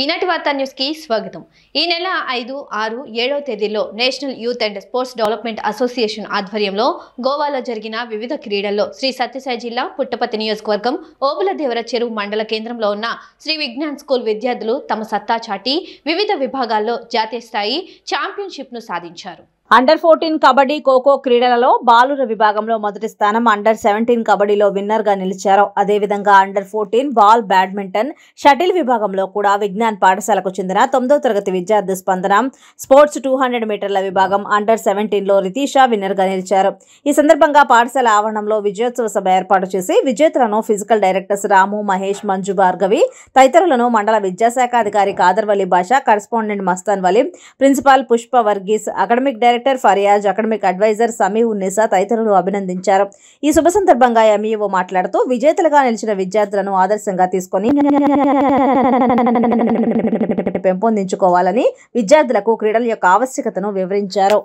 ఈనాటి వార్తా న్యూస్ కి స్వాగతం ఈ నెల ఐదు ఆరు ఏడవ తేదీలో national youth and sports development association ఆధ్వర్యంలో గోవాలో జరిగిన వివిధ క్రీడల్లో శ్రీ సత్యసాయి జిల్లా పుట్టపతి నియోజకవర్గం ఓబులదేవర చెరువు మండల కేంద్రంలో ఉన్న శ్రీ విజ్ఞాన్ స్కూల్ విద్యార్థులు తమ సత్తా చాటి వివిధ విభాగాల్లో జాతీయ స్థాయి ఛాంపియన్షిప్ను సాధించారు అండర్ ఫోర్టీన్ కబడ్డీ ఖోఖో క్రీడలలో బాలుర విభాగంలో మొదటి స్థానం అండర్ సెవెంటీన్ కబడ్డీలో విన్నర్ గా నిలిచారు అదేవిధంగా under fourteen ball badminton shuttle విభాగంలో కూడా విజ్ఞాన్ పాఠశాలకు చెందిన తొమ్మిదో తరగతి విద్యార్థి స్పందన స్పోర్ట్స్ టూ హండ్రెడ్ మీటర్ల విభాగం అండర్ సెవెంటీన్ సెవెంటీన్లో రితీషా గా నిలిచారు ఈ సందర్భంగా పాఠశాల ఆవరణంలో విజయోత్సవ సభ ఏర్పాటు చేసి విజేతలను ఫిజికల్ డైరెక్టర్స్ రాము మహేష్ మంజు భార్గవి తదితరులను మండల విద్యాశాఖ అధికారి Khadarvali Basha correspondent Mastan Vali principal Pushpa Varghese academic director director Fariyaz academic adviser Sami Unnisa తదితరులు అభినందించారు ఈ శుభ సందర్భంగా ఎంఈఓ e మాట్లాడుతూ విజేతలుగా నిలిచిన విద్యార్థులను ఆదర్శంగా తీసుకొని పెంపొందించుకోవాలని విద్యార్థులకు క్రీడల యొక్క ఆవశ్యకతను వివరించారు